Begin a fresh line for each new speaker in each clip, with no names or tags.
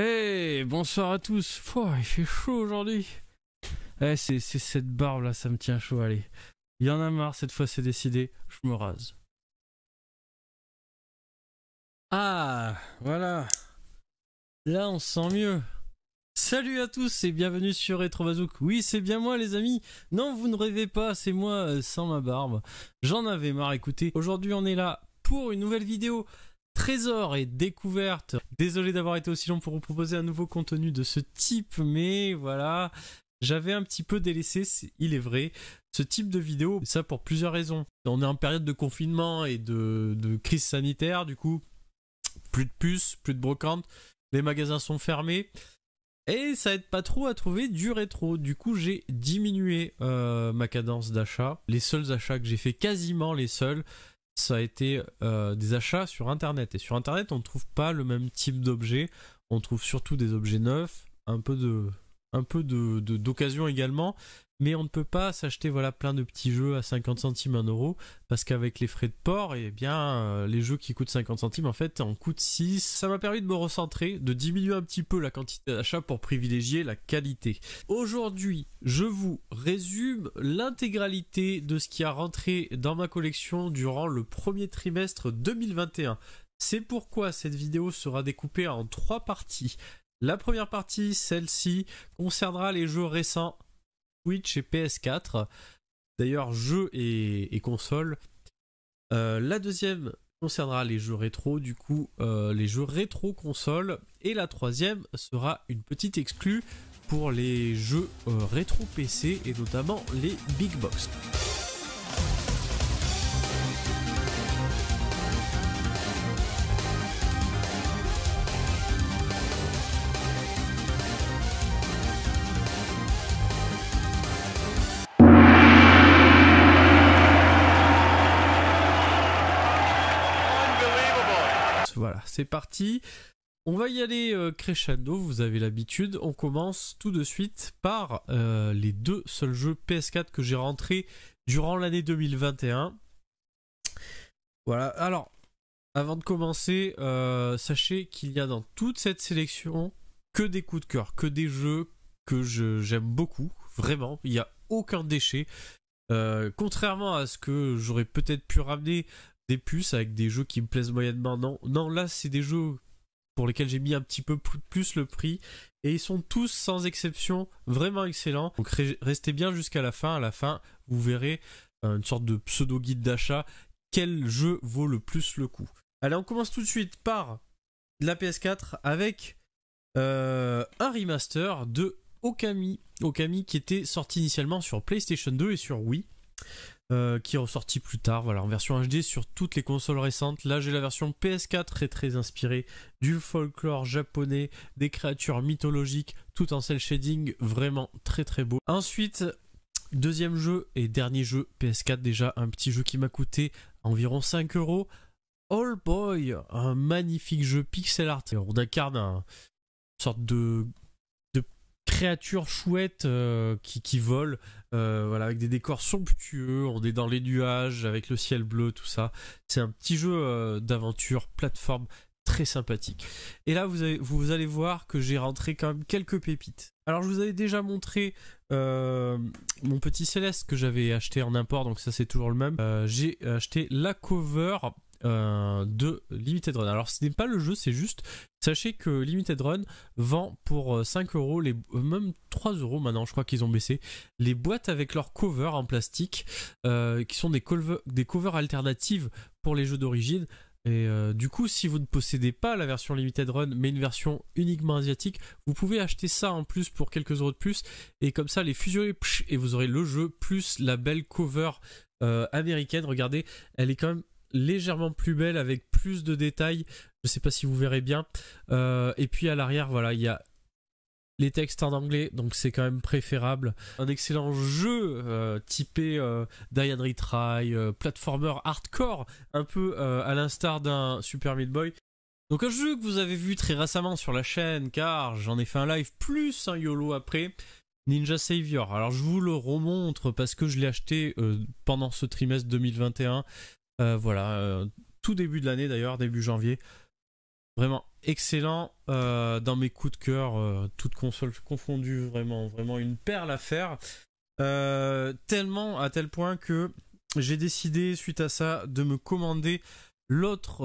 Hey, eh, bonsoir à tous. Pouah, il fait chaud aujourd'hui. Eh, c'est cette barbe là, ça me tient chaud. Allez, il y en a marre. Cette fois, c'est décidé. Je me rase. Ah, voilà. Là, on sent mieux. Salut à tous et bienvenue sur RetroBazook Oui, c'est bien moi, les amis. Non, vous ne rêvez pas, c'est moi euh, sans ma barbe. J'en avais marre. Écoutez, aujourd'hui, on est là pour une nouvelle vidéo. Trésor et découverte Désolé d'avoir été aussi long pour vous proposer un nouveau contenu de ce type, mais voilà, j'avais un petit peu délaissé, il est vrai, ce type de vidéo, ça pour plusieurs raisons. On est en période de confinement et de, crise sanitaire, du coup, plus de puces, plus de brocantes, les magasins sont fermés. Et ça aide pas trop à trouver du rétro. Du coup, j'ai diminué euh, ma cadence d'achat. Les seuls achats que j'ai fait, quasiment les seuls, ça a été euh, des achats sur Internet. Et sur Internet, on ne trouve pas le même type d'objets. On trouve surtout des objets neufs, un peu de un peu de, d'occasion également, mais on ne peut pas s'acheter voilà plein de petits jeux à 50 centimes 1 euro parce qu'avec les frais de port et eh bien euh, les jeux qui coûtent 50 centimes en fait en coûtent 6 ça m'a permis de me recentrer de diminuer un petit peu la quantité d'achat pour privilégier la qualité aujourd'hui je vous résume l'intégralité de ce qui a rentré dans ma collection durant le premier trimestre 2021 c'est pourquoi cette vidéo sera découpée en trois parties. La première partie, celle-ci, concernera les jeux récents Switch et PS4. D'ailleurs, jeux et, consoles. Euh, la deuxième concernera les jeux rétro, du coup, euh, les jeux rétro consoles. Et la troisième sera une petite exclue pour les jeux euh, rétro PC et notamment les big box. Voilà, c'est parti. On va y aller euh, crescendo, vous avez l'habitude. On commence tout de suite par euh, les deux seuls jeux PS4 que j'ai rentrés durant l'année 2021. Voilà, alors, avant de commencer, euh, sachez qu'il y a dans toute cette sélection que des coups de cœur, que des jeux que j'aime beaucoup, vraiment, il n'y a aucun déchet. contrairement à ce que j'aurais peut-être pu ramener des puces avec des jeux qui me plaisent moyennement. Non, non là, c'est des jeux pour lesquels j'ai mis un petit peu plus le prix. Et ils sont tous, sans exception, vraiment excellents. Donc restez bien jusqu'à la fin. À la fin, vous verrez euh, une sorte de pseudo-guide d'achat. Quel jeu vaut le plus le coup Allez, on commence tout de suite par la PS4 avec euh, un remaster de Okami. Okami qui était sorti initialement sur PlayStation 2 et sur Wii. Euh, qui est ressorti plus tard, voilà, en version HD sur toutes les consoles récentes. Là, j'ai la version PS4, très très inspirée du folklore japonais, des créatures mythologiques, tout en cel shading, vraiment très très beau. Ensuite, deuxième jeu et dernier jeu PS4 déjà, un petit jeu qui m'a coûté environ 5 euros. All Boy, un magnifique jeu pixel art. On incarne un, une sorte de créatures chouettes euh, qui, qui volent, euh, voilà, avec des décors somptueux. On est dans les nuages, avec le ciel bleu, tout ça. C'est un petit jeu euh, d'aventure, plateforme très sympathique. Et là, vous, avez, vous allez voir que j'ai rentré quand même quelques pépites. Alors, je vous avais déjà montré mon petit Céleste que j'avais acheté en import, donc ça c'est toujours le même. j'ai acheté la cover euh, de Limited Run. Alors ce n'est pas le jeu, c'est juste, sachez que Limited Run vend pour 5 euh, euros, les, euh, même 3 euros maintenant, je crois qu'ils ont baissé, les boîtes avec leurs cover en plastique, qui sont des, covers alternatives pour les jeux d'origine. Et du coup, si vous ne possédez pas la version Limited Run, mais une version uniquement asiatique, vous pouvez acheter ça en plus pour quelques euros de plus. Et comme ça, les fusionner, et vous aurez le jeu, plus la belle cover américaine. Regardez, elle est quand même légèrement plus belle avec plus de détails. Je sais pas si vous verrez bien. Euh, et puis à l'arrière, voilà, il y a les textes en anglais, donc c'est quand même préférable. Un excellent jeu euh, typé euh, euh, platformer hardcore, un peu à l'instar d'un Super Meat Boy. Donc un jeu que vous avez vu très récemment sur la chaîne, car j'en ai fait un live plus un YOLO après, Ninja Savior. Alors je vous le remontre parce que je l'ai acheté pendant ce trimestre 2021 euh, voilà, euh, tout début de l'année d'ailleurs, début janvier. Vraiment excellent euh, dans mes coups de cœur, toutes consoles confondues, vraiment, vraiment une perle à faire. tellement à tel point que j'ai décidé suite à ça de me commander l'autre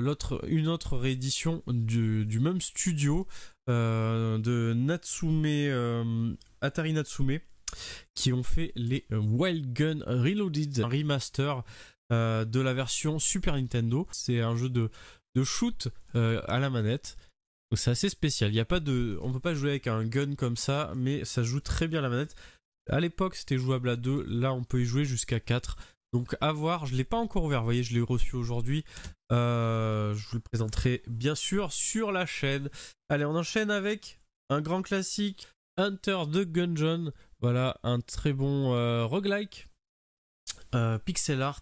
l'autre une autre réédition du, même studio de Natsume Atari Natsume qui ont fait les Wild Gun Reloaded remaster euh, de la version Super Nintendo. C'est un jeu de, de shoot euh, à la manette. c'est assez spécial. Il y a pas de, on peut pas jouer avec un gun comme ça, mais ça joue très bien à la manette. À l'époque, c'était jouable à 2. Là, on peut y jouer jusqu'à 4. Donc à voir, je l'ai pas encore ouvert, vous voyez, je l'ai reçu aujourd'hui. Euh, je vous le présenterai bien sûr sur la chaîne. Allez, on enchaîne avec un grand classique, Hunter de Gungeon. Voilà, un très bon roguelike, pixel art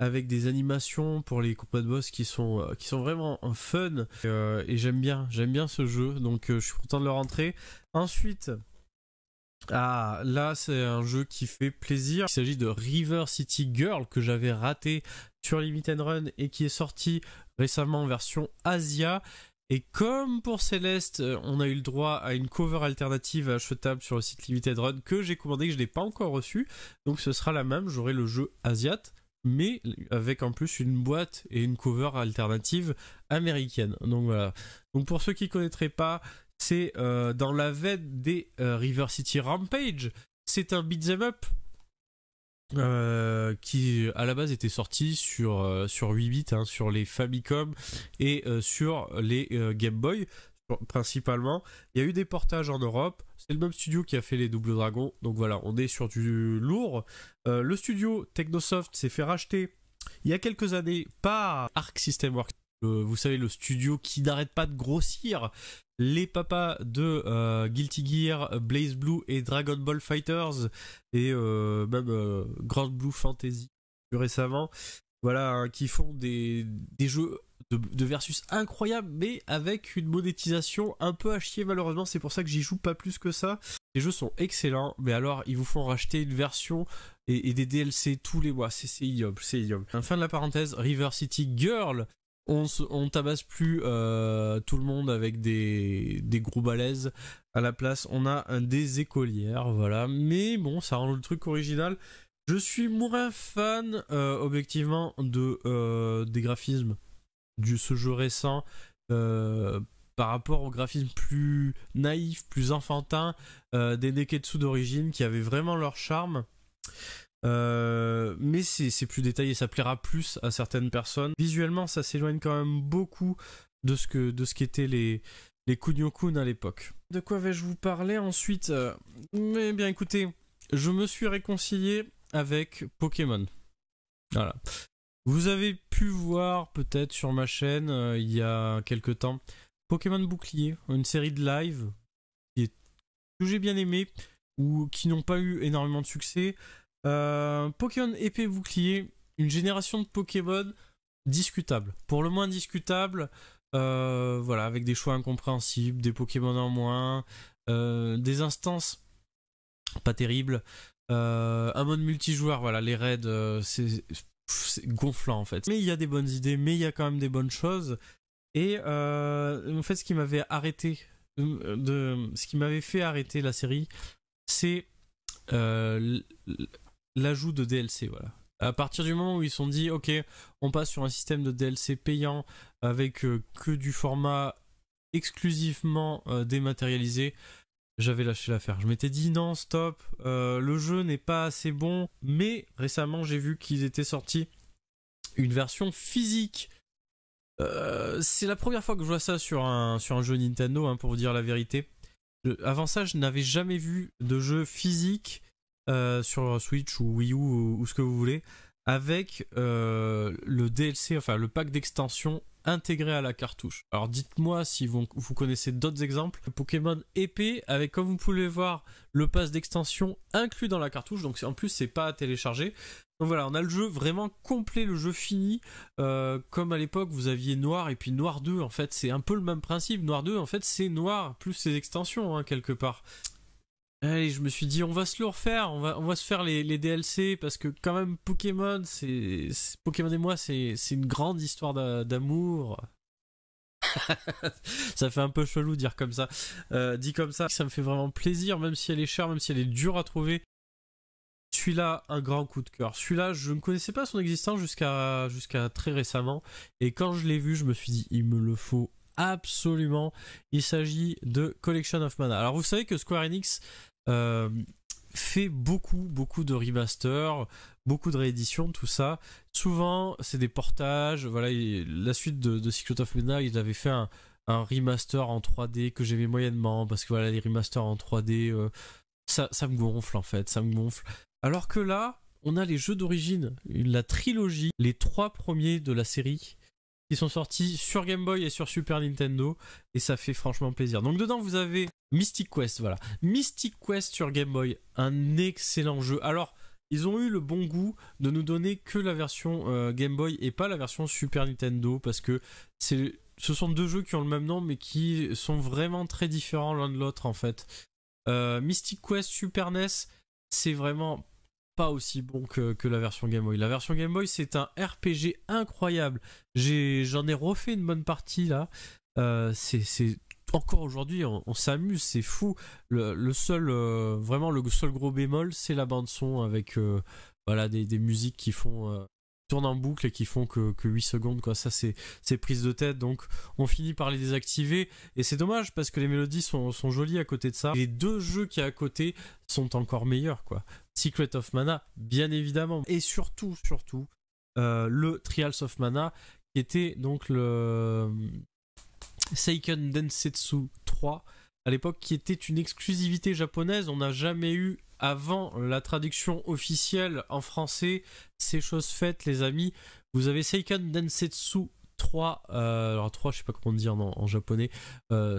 avec des animations pour les combats de boss qui sont, euh, qui sont vraiment fun. Euh, et j'aime bien, j'aime bien ce jeu, donc euh, je suis content de le rentrer. Ensuite, ah, là, c'est un jeu qui fait plaisir. Il s'agit de River City Girl que j'avais raté sur Limited Run et qui est sorti récemment en version Asia. Et comme pour Céleste, on a eu le droit à une cover alternative achetable sur le site Limited Run que j'ai commandé que je n'ai pas encore reçu. Donc ce sera la même, j'aurai le jeu Asiat mais avec en plus une boîte et une cover alternative américaine. Donc voilà. Donc pour ceux qui ne connaîtraient pas, c'est euh, dans la veine des euh, River City Rampage. C'est un beat'em up euh, qui à la base était sorti sur sur 8 bits, hein, sur les Famicom et sur les Game Boy principalement. Il y a eu des portages en Europe. C'est le même studio qui a fait les Double Dragons. Donc voilà, on est sur du lourd. Euh, le studio Technosoft s'est fait racheter il y a quelques années par Arc System Works. Euh, vous savez, le studio qui n'arrête pas de grossir. Les papas de euh, Guilty Gear, Blaze Blue et Dragon Ball Fighters. Et même Grand Blue Fantasy plus récemment. Voilà, hein, qui font des, des jeux de, versus incroyable, mais avec une monétisation un peu à chier malheureusement. C'est pour ça que j'y joue pas plus que ça. Les jeux sont excellents, mais alors ils vous font racheter une version et, des DLC tous les mois. C'est ignoble, c'est Fin de la parenthèse, River City Girl. On, tabasse plus euh, tout le monde avec des, gros balaises à la place. On a un des écolières, voilà. Mais bon, ça rend le truc original. Je suis moins fan, euh, objectivement, de euh, des graphismes du ce jeu récent euh, par rapport au graphisme plus naïf, plus enfantin euh, des Neketsu d'origine qui avaient vraiment leur charme. Euh, mais c'est plus détaillé, ça plaira plus à certaines personnes. Visuellement, ça s'éloigne quand même beaucoup de ce que de ce qu'étaient les les Kunio-kun à l'époque. De quoi vais-je vous parler ensuite Mais eh bien écoutez, je me suis réconcilié avec Pokémon. Voilà. Vous avez pu voir peut-être sur ma chaîne euh, il y a quelques temps Pokémon Bouclier, une série de live qui que j'ai bien aimé ou qui n'ont pas eu énormément de succès. Euh, Pokémon Épée Bouclier, une génération de Pokémon discutable, pour le moins discutable, euh, voilà, avec des choix incompréhensibles, des Pokémon en moins, des instances pas terribles, un mode multijoueur, voilà, les raids, c'est c'est gonflant en fait. Mais il y a des bonnes idées, mais il y a quand même des bonnes choses. Et euh, en fait, ce qui m'avait arrêté, euh, de, ce qui m'avait fait arrêter la série, c'est euh, l'ajout de DLC. Voilà. À partir du moment où ils se sont dit, ok, on passe sur un système de DLC payant avec que du format exclusivement dématérialisé, j'avais lâché l'affaire. Je m'étais dit non, stop, euh, le jeu n'est pas assez bon. Mais récemment, j'ai vu qu'ils étaient sortis une version physique. Euh, c'est la première fois que je vois ça sur un, sur un jeu Nintendo, hein, pour vous dire la vérité. avant ça, je n'avais jamais vu de jeu physique euh, sur Switch ou Wii U ou, ou ce que vous voulez, avec le DLC, enfin le pack d'extension intégré à la cartouche. Alors dites-moi si vous, connaissez d'autres exemples. Pokémon épée avec comme vous pouvez voir le pass d'extension inclus dans la cartouche. Donc en plus c'est pas à télécharger. Donc voilà, on a le jeu vraiment complet, le jeu fini. Euh, comme à l'époque, vous aviez Noir et puis Noir 2, en fait, c'est un peu le même principe. Noir 2, en fait, c'est Noir plus ses extensions, hein, quelque part. Allez, je me suis dit, on va se le refaire, on va, on va se faire les, les DLC, parce que quand même, Pokémon, c'est Pokémon et moi, c'est une grande histoire d'amour. ça fait un peu chelou dire comme ça. Euh, dit comme ça, ça me fait vraiment plaisir, même si elle est chère, même si elle est dure à trouver. Celui-là, un grand coup de cœur. Celui-là, je ne connaissais pas son existence jusqu'à jusqu'à très récemment. Et quand je l'ai vu, je me suis dit, il me le faut absolument. Il s'agit de Collection of Mana. Alors vous savez que Square Enix euh, fait beaucoup, beaucoup de remasters, beaucoup de rééditions, tout ça. Souvent, c'est des portages. Voilà, la suite de, de, Secret of Mana, ils avaient fait un, remaster en 3D que j'aimais moyennement parce que voilà, les remasters en 3D, euh, ça, ça me gonfle en fait, ça me gonfle. Alors que là, on a les jeux d'origine, la trilogie, les trois premiers de la série sont sortis sur Game Boy et sur Super Nintendo et ça fait franchement plaisir. Donc dedans vous avez Mystic Quest, voilà. Mystic Quest sur Game Boy, un excellent jeu. Alors ils ont eu le bon goût de nous donner que la version euh, Game Boy et pas la version Super Nintendo parce que c'est ce sont deux jeux qui ont le même nom mais qui sont vraiment très différents l'un de l'autre en fait. Euh, Mystic Quest Super NES, c'est vraiment pas aussi bon que, la version Game Boy. La version Game Boy, c'est un RPG incroyable. J'en ai, refait une bonne partie là. Euh, c'est encore aujourd'hui, on, s'amuse, c'est fou. Le, seul, euh, vraiment le seul gros bémol, c'est la bande son avec euh, voilà des, musiques qui font tourner en boucle et qui font que, que 8 secondes quoi ça c'est c'est prise de tête donc on finit par les désactiver et c'est dommage parce que les mélodies sont, sont jolies à côté de ça les deux jeux qui à côté sont encore meilleurs quoi Secret of Mana, bien évidemment. Et surtout, surtout, euh, le Trials of Mana, qui était donc le euh, Seiken Densetsu 3, à l'époque, qui était une exclusivité japonaise. On n'a jamais eu avant la traduction officielle en français, ces choses faites, les amis. Vous avez Seiken Densetsu 3, euh, alors 3, je sais pas comment dire en, japonais,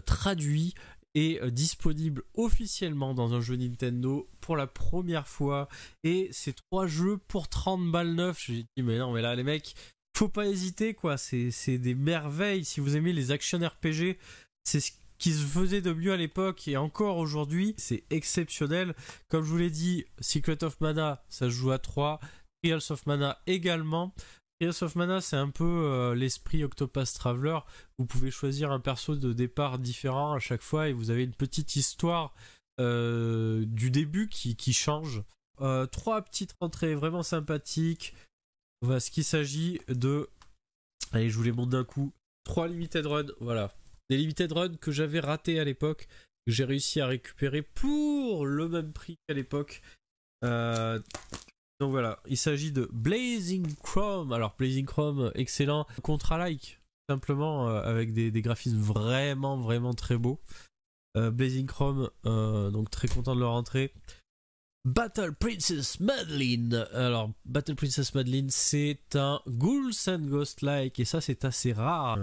traduit est euh, disponible officiellement dans un jeu Nintendo pour la première fois. Et c'est trois jeux pour 30 balles neuf. J'ai dit, mais non, mais là, les mecs, faut pas hésiter, quoi. C'est des merveilles. Si vous aimez les action RPG, c'est ce qui se faisait de mieux à l'époque et encore aujourd'hui, c'est exceptionnel. Comme je vous l'ai dit, Secret of Mana, ça se joue à 3. Trials of Mana également of Mana, c'est un peu euh, l'esprit Octopus Traveler. Vous pouvez choisir un perso de départ différent à chaque fois et vous avez une petite histoire euh, du début qui, qui change. Euh, trois petites rentrées vraiment sympathiques. Voilà ce qu'il s'agit de. Allez, je vous les montre d'un coup. Trois limited run, voilà. Des limited run que j'avais raté à l'époque, que j'ai réussi à récupérer pour le même prix qu'à l'époque. Donc voilà, il s'agit de Blazing Chrome. Alors Blazing Chrome, excellent. Contra-like, simplement euh, avec des, graphismes vraiment, vraiment très beaux. Euh, Blazing Chrome, euh, donc très content de leur entrée. Battle Princess Madeline. Alors, Battle Princess Madeline, c'est un Ghouls and Ghost-like, et ça, c'est assez rare.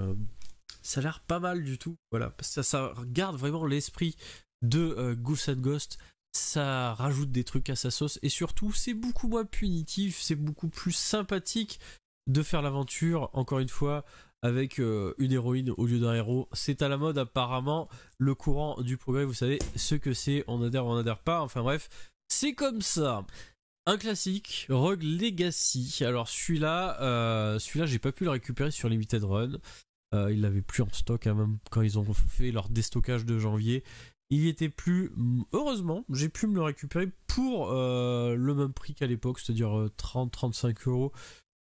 ça a l'air pas mal du tout. Voilà, ça, ça garde vraiment l'esprit de Ghouls and Ghost ça rajoute des trucs à sa sauce et surtout c'est beaucoup moins punitif, c'est beaucoup plus sympathique de faire l'aventure encore une fois avec euh, une héroïne au lieu d'un héros. C'est à la mode apparemment le courant du progrès, vous savez ce que c'est, on adhère on adhère pas, enfin bref, c'est comme ça. Un classique, Rogue Legacy. Alors celui-là, euh, celui-là j'ai pas pu le récupérer sur Limited Run. Euh, ils l'avaient plus en stock hein, même quand ils ont fait leur déstockage de janvier. Il y était plus. Heureusement, j'ai pu me le récupérer pour euh, le même prix qu'à l'époque, c'est-à-dire 30-35 euh, euros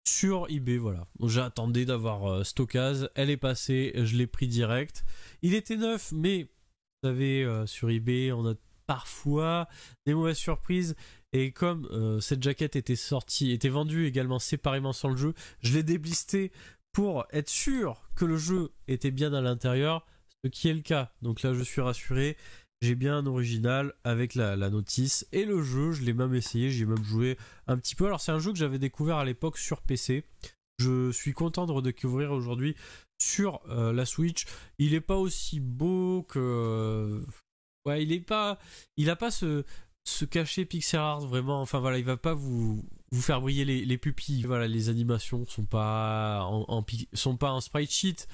sur eBay. Voilà. J'attendais d'avoir euh, Elle est passée, je l'ai pris direct. Il était neuf, mais vous savez, euh, sur eBay, on a parfois des mauvaises surprises. Et comme cette jaquette était sortie, était vendue également séparément sans le jeu, je l'ai déblisté pour être sûr que le jeu était bien à l'intérieur. Ce qui est le cas. Donc là, je suis rassuré. J'ai bien un original avec la, notice. Et le jeu, je l'ai même essayé, j'ai même joué un petit peu. Alors c'est un jeu que j'avais découvert à l'époque sur PC. Je suis content de redécouvrir aujourd'hui sur euh, la Switch. Il n'est pas aussi beau que... Euh, ouais, il est pas... Il n'a pas ce, cachet pixel art vraiment. Enfin voilà, il va pas vous, vous faire briller les, les, pupilles. Voilà, les animations sont pas en, sont pas en sprite sheet,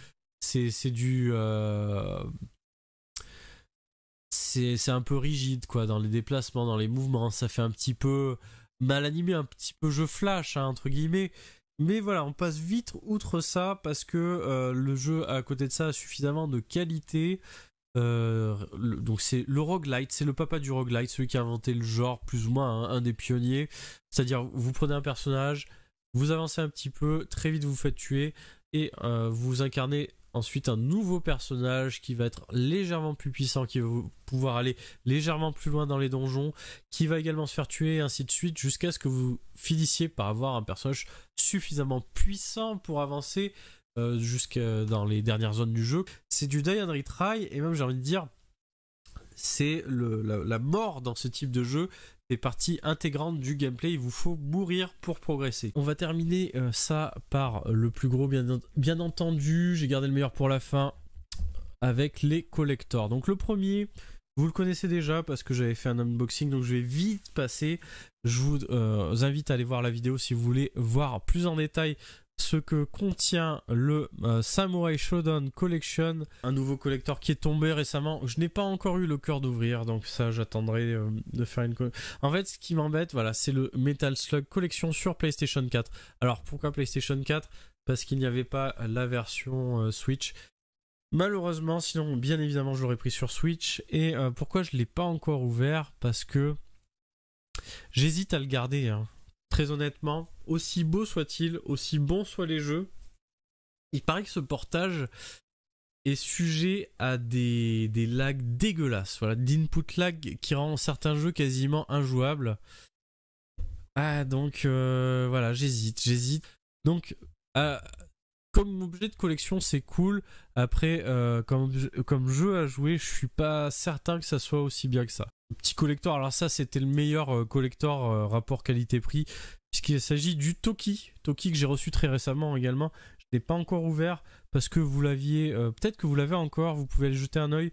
c'est du euh, c'est un peu rigide quoi dans les déplacements dans les mouvements ça fait un petit peu mal animé un petit peu jeu flash hein, entre guillemets mais voilà on passe vite outre ça parce que euh, le jeu à côté de ça a suffisamment de qualité euh, donc c'est le roguelite, c'est le papa du roguelite, celui qui a inventé le genre plus ou moins hein, un des pionniers. C'est-à-dire vous prenez un personnage, vous avancez un petit peu, très vite vous faites tuer et vous incarnez Ensuite, un nouveau personnage qui va être légèrement plus puissant, qui va pouvoir aller légèrement plus loin dans les donjons, qui va également se faire tuer, ainsi de suite, jusqu'à ce que vous finissiez par avoir un personnage suffisamment puissant pour avancer euh, jusqu'à dans les dernières zones du jeu. C'est du die and retry, et même j'ai envie de dire, c'est la, mort dans ce type de jeu, c'est partie intégrante du gameplay. Il vous faut mourir pour progresser. On va terminer euh, ça par le plus gros, bien, entendu. J'ai gardé le meilleur pour la fin avec les collectors. Donc le premier, vous le connaissez déjà parce que j'avais fait un unboxing, donc je vais vite passer. Je vous euh, invite à aller voir la vidéo si vous voulez voir plus en détail ce que contient le euh, Samurai Shodown Collection, un nouveau collector qui est tombé récemment. Je n'ai pas encore eu le cœur d'ouvrir, donc ça j'attendrai euh, de faire une... En fait, ce qui m'embête, voilà, c'est le Metal Slug Collection sur PlayStation 4. Alors pourquoi PlayStation 4 Parce qu'il n'y avait pas la version euh, Switch. Malheureusement, sinon bien évidemment j'aurais pris sur Switch. Et pourquoi je ne l'ai pas encore ouvert Parce que j'hésite à le garder. Hein très honnêtement, aussi beau soit-il, aussi bon soient les jeux, il paraît que ce portage est sujet à des, des lags dégueulasses. Voilà, d'input lag qui rend certains jeux quasiment injouables. Ah, donc euh, voilà, j'hésite, j'hésite. Donc, euh, comme objet de collection, c'est cool. Après, euh, comme, jeu à jouer, je suis pas certain que ça soit aussi bien que ça. petit collector, alors ça, c'était le meilleur euh, collector euh, rapport qualité-prix, puisqu'il s'agit du Toki. Toki que j'ai reçu très récemment également. Je l'ai pas encore ouvert parce que vous l'aviez, peut-être que vous l'avez encore, vous pouvez aller jeter un oeil.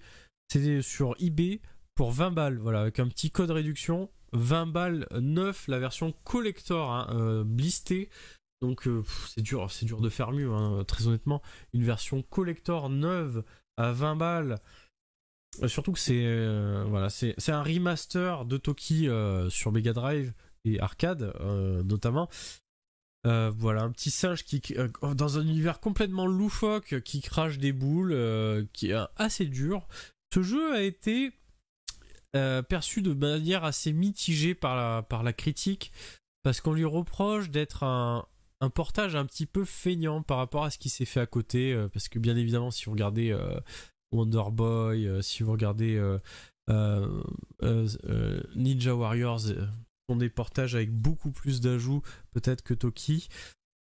C'est sur eBay pour 20 balles, voilà, avec un petit code réduction. 20 balles neuf, la version collector Blisté. Hein, donc euh, c'est dur, c'est dur de faire mieux, hein, très honnêtement. Une version collector neuve à 20 balles. Euh, surtout que c'est euh, voilà, c'est un remaster de Toki sur Mega Drive et arcade notamment. voilà, un petit singe qui oh, dans un univers complètement loufoque qui crache des boules, qui est assez dur. Ce jeu a été perçu de manière assez mitigée par par la critique parce qu'on lui reproche d'être un, un portage un petit peu feignant par rapport à ce qui s'est fait à côté, euh, parce que bien évidemment, si vous regardez euh, Wonder Boy, euh, si vous regardez Ninja Warriors, sont des portages avec beaucoup plus d'ajouts peut-être que Toki,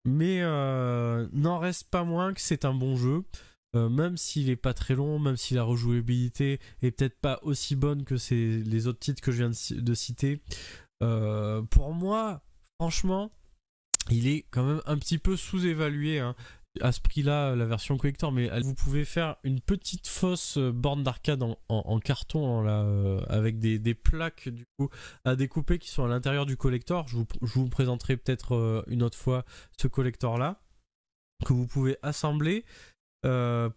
mais n'en reste pas moins que c'est un bon jeu. même s'il n'est pas très long, même si la rejouabilité est peut-être pas aussi bonne que les autres titres que je viens de citer, pour moi, franchement, il est quand même un petit peu sous-évalué. Hein. à ce prix-là la version collector, mais vous pouvez faire une petite fausse euh, borne d'arcade en, carton là, euh, avec des, plaques du coup à découper qui sont à l'intérieur du collector. Je vous, présenterai peut-être euh, une autre fois ce collector-là que vous pouvez assembler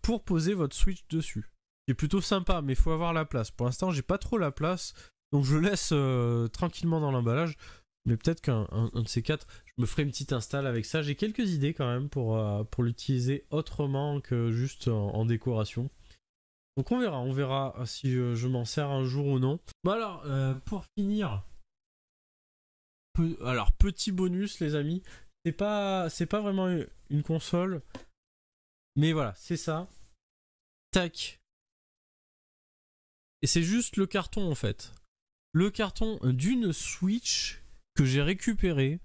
pour poser votre Switch dessus. C'est plutôt sympa, mais il faut avoir la place. Pour l'instant, j'ai pas trop la place, donc je laisse tranquillement dans l'emballage. Mais peut-être qu'un de ces quatre, je me ferai une petite install avec ça. J'ai quelques idées quand même pour, euh, pour l'utiliser autrement que juste en, décoration. Donc on verra, on verra si je, m'en sers un jour ou non. Bon alors, euh, pour finir, alors petit bonus les amis, c'est pas c'est pas vraiment une console, mais voilà, c'est ça. Tac. Et c'est juste le carton en fait. Le carton d'une Switch que j'ai récupéré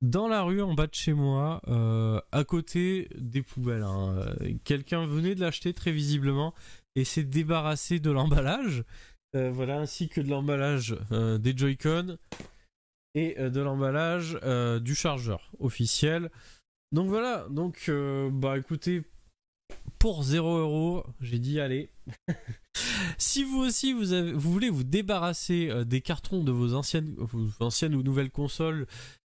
dans la rue en bas de chez moi, euh, à côté des poubelles. Hein. Quelqu'un venait de l'acheter très visiblement et s'est débarrassé de l'emballage. Euh, voilà, ainsi que de l'emballage euh, des Joy-Con et de l'emballage du chargeur officiel. Donc voilà, donc bah écoutez, pour 0€, euros, j'ai dit allez. si vous aussi vous, vous, voulez vous débarrasser euh, des cartons de vos anciennes, vos anciennes ou nouvelles consoles,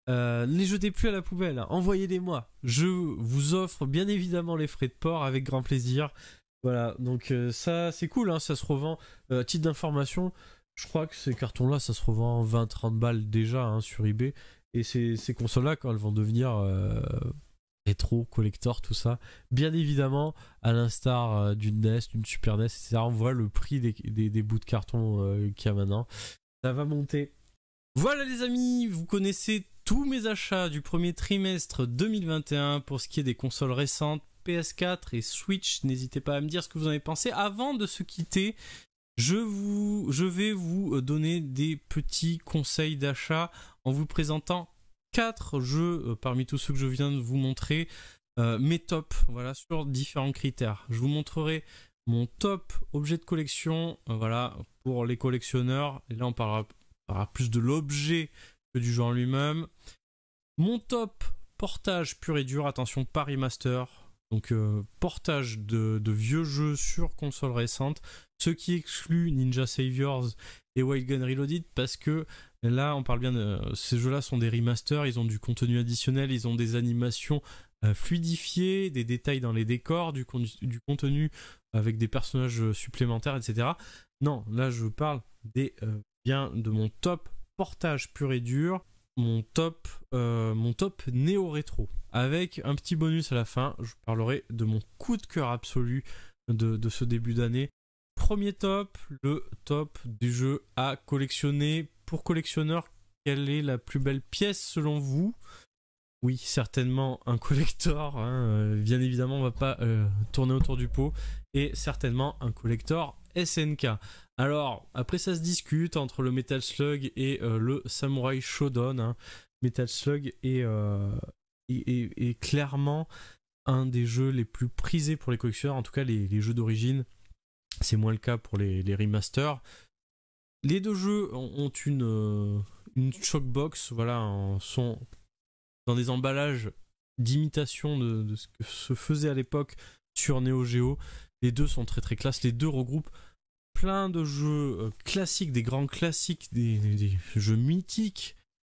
euh, ne les jetez plus à la poubelle, envoyez-les-moi. Je vous offre bien évidemment les frais de port avec grand plaisir. Voilà, donc euh, ça c'est cool, hein. ça se revend. titre d'information, je crois que ces cartons-là, ça se revend 20-30 balles déjà hein, sur eBay. Et ces consoles-là, quand elles vont devenir rétro, collector, tout ça. Bien évidemment, à l'instar euh, d'une NES, d'une Super NES, etc., on voit le prix des, bouts de carton euh, qu'il y a maintenant. Ça va monter. Voilà les amis, vous connaissez tous mes achats du premier trimestre 2021 pour ce qui est des consoles récentes, PS4 et Switch. N'hésitez pas à me dire ce que vous en avez pensé. Avant de se quitter, je, vous, je vais vous euh, donner des petits conseils d'achat en vous présentant quatre jeux euh, parmi tous ceux que je viens de vous montrer, euh, mes tops, voilà, sur différents critères. Je vous montrerai mon top objet de collection, euh, voilà, pour les collectionneurs. là, on parlera, plus de l'objet que du jeu en lui-même. Mon top portage pur et dur, attention, par Master. Donc, portage de, vieux jeux sur console récente, ce qui exclut Ninja Saviors et Wild Gun Reloaded parce que là, on parle bien de. Ces jeux-là sont des remasters, ils ont du contenu additionnel, ils ont des animations euh, fluidifiées, des détails dans les décors, du, du contenu avec des personnages euh, supplémentaires, etc. Non, là, je parle des euh, bien de mon top portage pur et dur mon top, mon top néo-rétro. Avec un petit bonus à la fin, je parlerai de mon coup de cœur absolu de ce début d'année premier top, le top du jeu à collectionner. Pour collectionneur, quelle est la plus belle pièce selon vous Oui, certainement un collector. Hein. Euh, bien évidemment, on ne va pas euh, tourner autour du pot. Et certainement un collector SNK. Alors, après ça se discute entre le Metal Slug et euh, le Samurai Shodown. Hein. Metal Slug est, clairement un des jeux les plus prisés pour les collectionneurs, en tout cas les jeux d'origine. C'est moins le cas pour les, remasters. Les deux jeux ont une, euh, une voilà, sont dans des emballages d'imitation de, ce que se faisait à l'époque sur Neo Geo. Les deux sont très très classe, les deux regroupent plein de jeux euh, classiques, des grands classiques, des, des jeux mythiques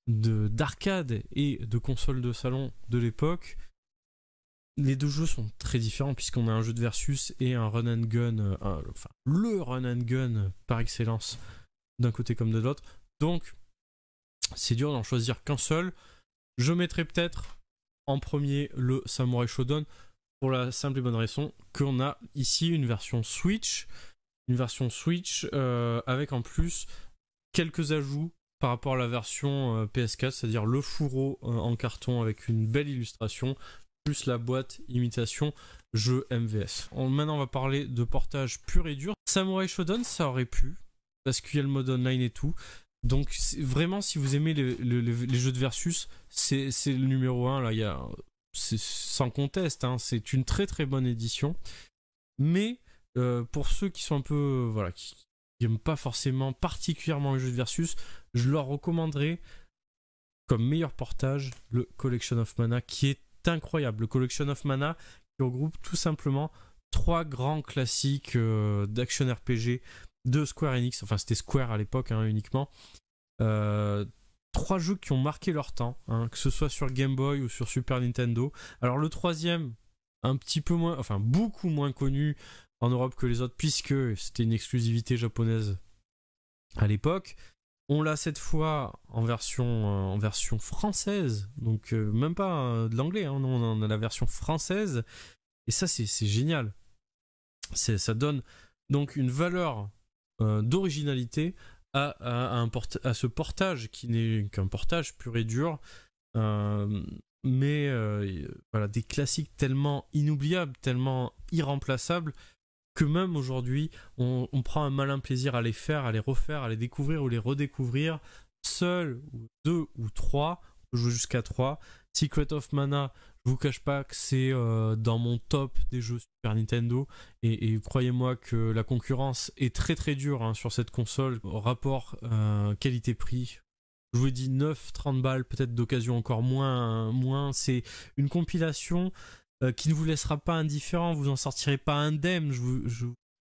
d'arcade et de consoles de salon de l'époque les deux jeux sont très différents puisqu'on a un jeu de versus et un run and gun, euh, enfin le run and gun par excellence d'un côté comme de l'autre. Donc c'est dur d'en choisir qu'un seul. Je mettrai peut-être en premier le Samurai Shodown pour la simple et bonne raison qu'on a ici une version Switch, une version Switch euh, avec en plus quelques ajouts par rapport à la version euh, PS4, c'est-à-dire le fourreau en carton avec une belle illustration, plus la boîte imitation jeu MVS. On, maintenant, on va parler de portage pur et dur. Samurai Shodown, ça aurait pu, parce qu'il y a le mode online et tout. Donc, vraiment, si vous aimez les, jeux de versus, c'est le numéro 1. Là, il sans conteste, hein, c'est une très très bonne édition. Mais euh, pour ceux qui sont un peu. voilà, qui n'aiment pas forcément particulièrement les jeux de versus, je leur recommanderais comme meilleur portage le Collection of Mana qui est incroyable. Le Collection of Mana qui regroupe tout simplement trois grands classiques euh, d'action RPG de Square Enix. Enfin, c'était Square à l'époque hein, uniquement. Euh, trois jeux qui ont marqué leur temps, hein, que ce soit sur Game Boy ou sur Super Nintendo. Alors le troisième, un petit peu moins, enfin beaucoup moins connu en Europe que les autres, puisque c'était une exclusivité japonaise à l'époque. On l'a cette fois en version, euh, en version française, donc euh, même pas euh, de l'anglais, hein. on a la version française, et ça c'est génial. Ça donne donc une valeur d'originalité à, à, ce portage qui n'est qu'un portage pur et dur, mais voilà, des classiques tellement inoubliables, tellement irremplaçables même aujourd'hui, on, prend un malin plaisir à les faire, à les refaire, à les découvrir ou les redécouvrir, seul ou deux ou trois, on jusqu'à trois. Secret of Mana, je vous cache pas que c'est euh, dans mon top des jeux Super Nintendo et, croyez-moi que la concurrence est très très dure hein, sur cette console rapport euh, qualité-prix. Je vous dis 9, 30 balles, peut-être d'occasion encore moins. moins. C'est une compilation euh, qui ne vous laissera pas indifférent, vous en sortirez pas indemne, je,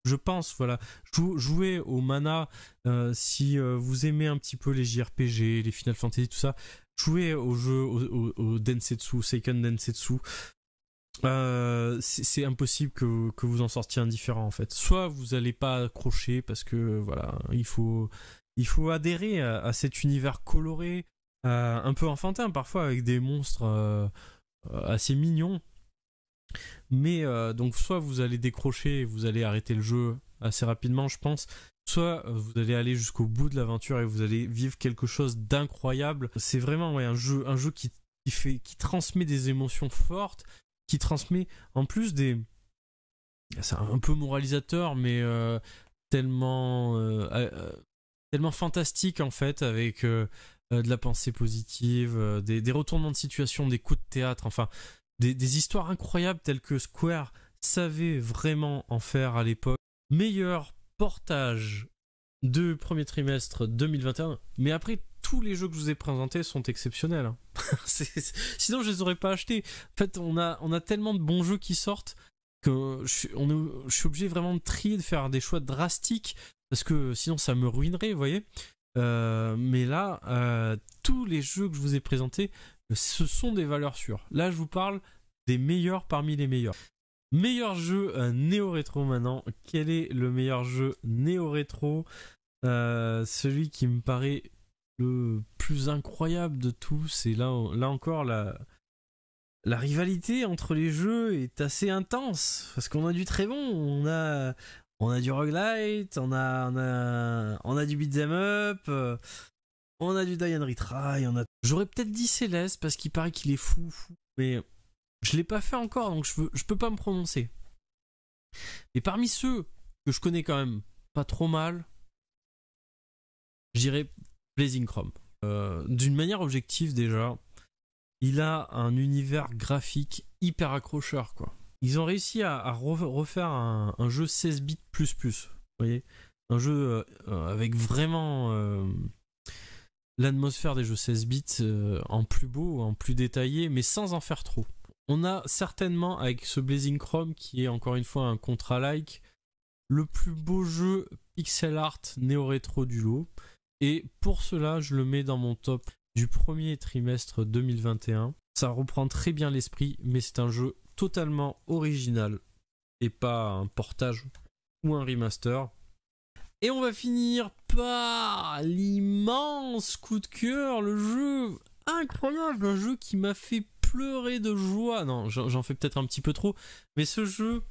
je, pense, voilà. jouez au mana euh, si euh, vous aimez un petit peu les JRPG, les Final Fantasy, tout ça. Jouez au jeu, au, au, au Densetsu, Seiken Densetsu. c'est impossible que, que, vous en sortiez indifférent en fait. Soit vous n'allez pas accrocher parce que voilà, il faut, il faut adhérer à cet univers coloré, un peu enfantin parfois avec des monstres assez mignons mais euh, donc soit vous allez décrocher et vous allez arrêter le jeu assez rapidement, je pense, soit euh, vous allez aller jusqu'au bout de l'aventure et vous allez vivre quelque chose d'incroyable. C'est vraiment un jeu, un jeu qui, fait, qui transmet des émotions fortes, qui transmet en plus des... C'est un peu moralisateur, mais euh, tellement, tellement fantastique en fait, avec de la pensée positive, des retournements de situation, des coups de théâtre, enfin des, histoires incroyables telles que Square savait vraiment en faire à l'époque. Meilleur portage de premier trimestre 2021. Mais après, tous les jeux que je vous ai présentés sont exceptionnels. Hein. Sinon, je les aurais pas achetés. En fait, on a, on a tellement de bons jeux qui sortent que je suis, on je suis obligé vraiment de trier, de faire des choix drastiques parce que sinon ça me ruinerait, vous voyez. Euh, mais là, euh, tous les jeux que je vous ai présentés ce sont des valeurs sûres. Là, je vous parle des meilleurs parmi les meilleurs. Meilleur jeu euh, néo-rétro maintenant. Quel est le meilleur jeu néo-rétro euh, Celui qui me paraît le plus incroyable de tous. Et là, là encore, la, la rivalité entre les jeux est assez intense. Parce qu'on a du très bon. On a, on a du roguelite, on a, on a, on a du beat'em up, euh, on a du Diane retry, on a J'aurais peut-être dit Céleste parce qu'il paraît qu'il est fou, fou, mais je l'ai pas fait encore, donc je, veux, peux pas me prononcer. Mais parmi ceux que je connais quand même pas trop mal, j'irai Blazing Chrome. Euh, d'une manière objective déjà, il a un univers graphique hyper accrocheur quoi. Ils ont réussi à, refaire un, jeu 16 bits plus plus, vous voyez, un jeu euh, euh, avec vraiment l'atmosphère des jeux 16 bits euh, en plus beau, en plus détaillé, mais sans en faire trop. On a certainement avec ce Blazing Chrome qui est encore une fois un contra like le plus beau jeu pixel art néo-rétro du lot. Et pour cela, je le mets dans mon top du premier trimestre 2021. Ça reprend très bien l'esprit, mais c'est un jeu totalement original et pas un portage ou un remaster. Et on va finir par l'immense coup de cœur, le jeu incroyable, un jeu qui m'a fait pleurer de joie. Non, j'en fais peut-être un petit peu trop, mais ce jeu,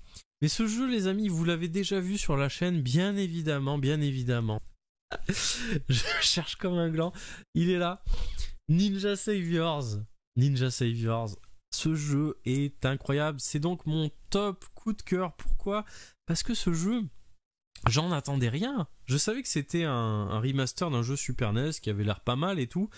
mais ce jeu, les amis, vous l'avez déjà vu sur la chaîne, bien évidemment, bien évidemment. Je cherche comme un gland. Il est là. Ninja Saviors. Ninja Saviors. Ce jeu est incroyable. C'est donc mon top coup de cœur. Pourquoi Parce que ce jeu, J'en attendais rien. Je savais que c'était un, remaster d'un jeu Super NES qui avait l'air pas mal et tout.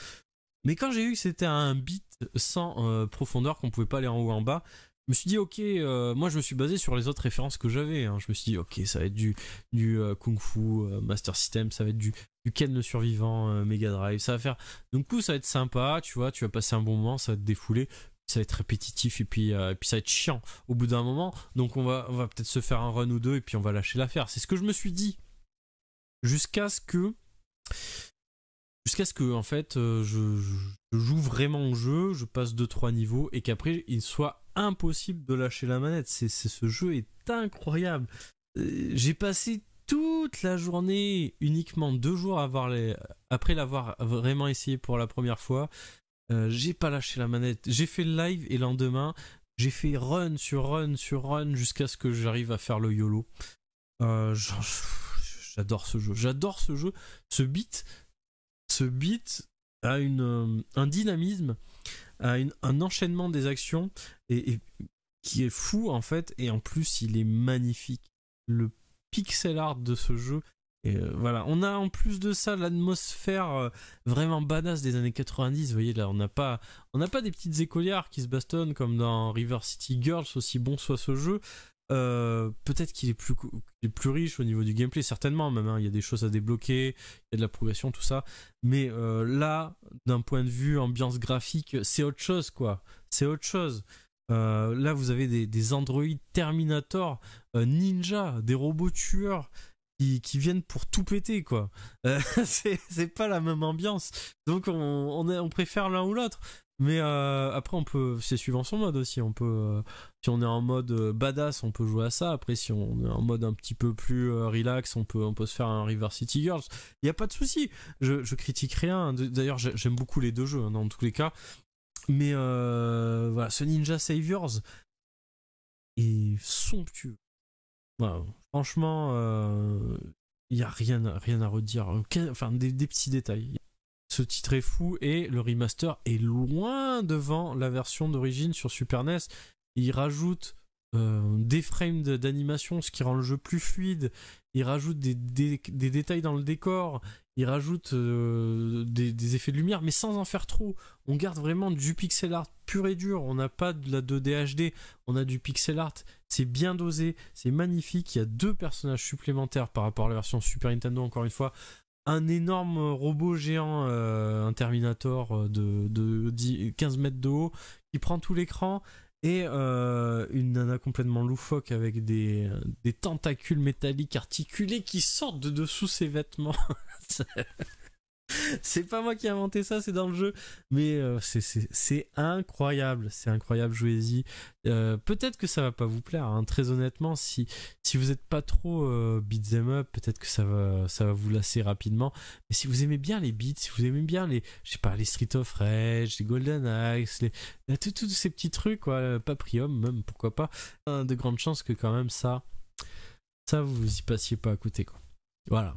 Mais quand j'ai vu que c'était un bit sans euh, profondeur, qu'on pouvait pas aller en haut en bas, je me suis dit ok, euh, moi je me suis basé sur les autres références que j'avais. Hein. Je me suis dit ok, ça va être du, du euh, Kung Fu Master System, ça va être du, du Ken le survivant Mega Drive, ça va faire. Donc coup ça va être sympa, tu vois, tu vas passer un bon moment, ça va te défouler ça va être répétitif euh, et puis, ça va être chiant au bout d'un moment. Donc on va, va peut-être se faire un run ou deux et puis on va lâcher l'affaire. C'est ce que je me suis dit. Jusqu'à ce que. Jusqu'à ce que, en fait, euh, je, joue vraiment au jeu, je passe 2-3 niveaux et qu'après il soit impossible de lâcher la manette. C'est, ce jeu est incroyable. Euh, j'ai passé toute la journée, uniquement deux jours à voir après l'avoir vraiment essayé pour la première fois, euh, j'ai pas lâché la manette. J'ai fait le live et lendemain, j'ai fait run sur run sur run jusqu'à ce que j'arrive à faire le YOLO. Euh, j'adore ce jeu. J'adore ce jeu. Ce beat, ce beat a une, euh, un dynamisme, a un enchaînement des actions et, qui est fou en fait. Et en plus, il est magnifique. Le pixel art de ce jeu euh, voilà, on a en plus de ça l'atmosphère euh, vraiment badass des années 90. Vous voyez là, on n'a pas, on pas des petites écolières qui se bastonnent comme dans River City Girls, aussi bon soit ce jeu. Euh, peut-être qu'il est plus, plus riche au niveau du gameplay, certainement même. Hein. Il y a des choses à débloquer, il y a de la progression, tout ça. Mais là, d'un point de vue ambiance graphique, c'est autre chose, quoi. C'est autre chose. là, vous avez des, des androïdes Terminator, ninja, des robots tueurs qui, viennent pour tout péter, quoi. Euh, c'est pas la même ambiance. Donc on, on, on préfère l'un ou l'autre. Mais euh, après, on peut, c'est suivant son mode aussi. On peut, euh, si on est en mode badass, on peut jouer à ça. Après, si on est en mode un petit peu plus relax, on peut, on peut se faire un River City Girls. Il n'y a pas de souci. Je, je critique rien. D'ailleurs, j'aime beaucoup les deux jeux hein, dans tous les cas. Mais voilà, ce Ninja Saviors est somptueux. Franchement, il euh, n'y a rien, rien à redire. enfin, des, petits détails. Ce titre est fou et le remaster est loin devant la version d'origine sur Super NES. Il rajoute euh, des frames d'animation, ce qui rend le jeu plus fluide. Il rajoute des, des, détails dans le décor il rajoute euh, des, effets de lumière, mais sans en faire trop. On garde vraiment du pixel art pur et dur. On n'a pas de la 2D on a du pixel art. C'est bien dosé, c'est magnifique. Il y a deux personnages supplémentaires par rapport à la version Super Nintendo, encore une fois. Un énorme robot géant, un euh, Terminator euh, de, 15 mètres de haut, qui prend tout l'écran et euh, une nana complètement loufoque avec des, des, tentacules métalliques articulés qui sortent de dessous ses vêtements. c'est pas moi qui ai inventé ça, c'est dans le jeu. Mais euh, c'est incroyable, c'est incroyable, jouez-y. Euh, peut-être que ça va pas vous plaire, hein, très honnêtement, si, si vous êtes pas trop euh, up, peut-être que ça va, ça va vous lasser rapidement. Mais si vous aimez bien les beats, si vous aimez bien les, je sais pas, les Street of Rage, les Golden Axe, les, tous ces petits trucs, quoi, euh, Paprium même, pourquoi pas, de grandes chances que quand même ça, ça vous y passiez pas à côté, quoi. Voilà.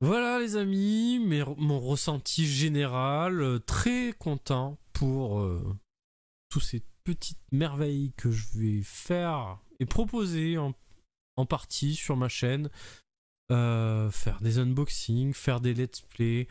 Voilà les amis, mon ressenti général, euh, très content pour euh, toutes ces petites merveilles que je vais faire et proposer en, partie sur ma chaîne. Euh, faire des unboxings, faire des let's play,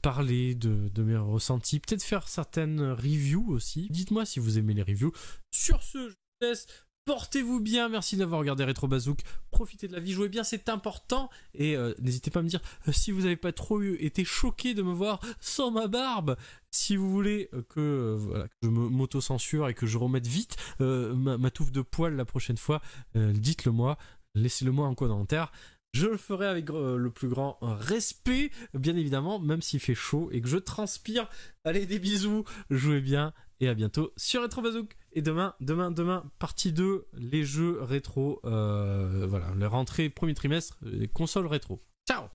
parler de, de, mes ressentis, peut-être faire certaines reviews aussi. Dites-moi si vous aimez les reviews. Sur ce, je vous laisse. Portez-vous bien, merci d'avoir regardé Retro Bazook. Profitez de la vie, jouez bien, c'est important. Et euh, n'hésitez pas à me dire euh, si vous n'avez pas trop eu, été choqué de me voir sans ma barbe. Si vous voulez euh, que, voilà, que, je m'auto-censure et que je remette vite ma, touffe de poils la prochaine fois, dites-le moi, laissez-le moi en commentaire. Je le ferai avec le plus grand respect, bien évidemment, même s'il fait chaud et que je transpire. Allez, des bisous, jouez bien et à bientôt sur Retro Bazook. Et demain, demain, demain, partie 2, les jeux rétro. Euh, voilà, la rentrée, premier trimestre, les consoles rétro. Ciao